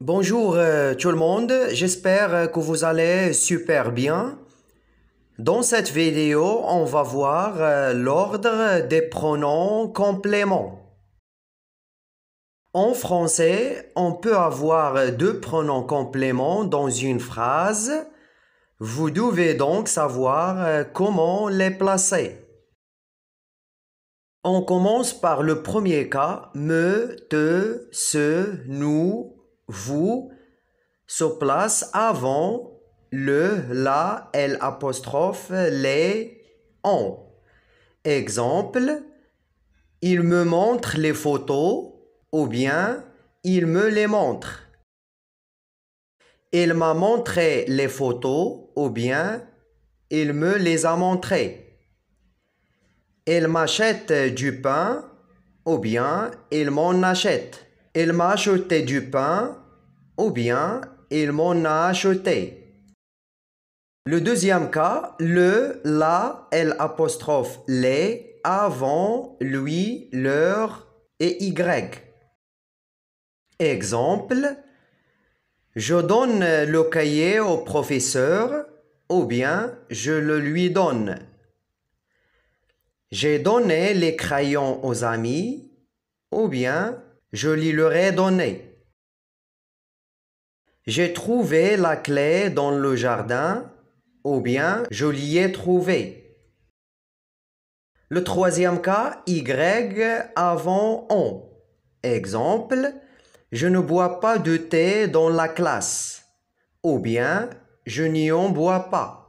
Bonjour euh, tout le monde, j'espère euh, que vous allez super bien. Dans cette vidéo, on va voir euh, l'ordre des pronoms compléments. En français, on peut avoir deux pronoms compléments dans une phrase. Vous devez donc savoir comment les placer. On commence par le premier cas, me, te, ce, nous, vous se place avant le, la, elle »,« apostrophe, les, en ». Exemple, il me montre les photos ou bien il me les montre. Il m'a montré les photos ou bien il me les a montrées. Il m'achète du pain ou bien il m'en achète. Il m'a acheté du pain ou bien il m'en a acheté. Le deuxième cas, le, la, elle »,« apostrophe les, avant, lui, leur et y. Exemple, je donne le cahier au professeur ou bien je le lui donne. J'ai donné les crayons aux amis ou bien je lui ai donné. J'ai trouvé la clé dans le jardin, ou bien je l'y ai trouvé. Le troisième cas, Y avant on. Exemple, je ne bois pas de thé dans la classe, ou bien je n'y en bois pas.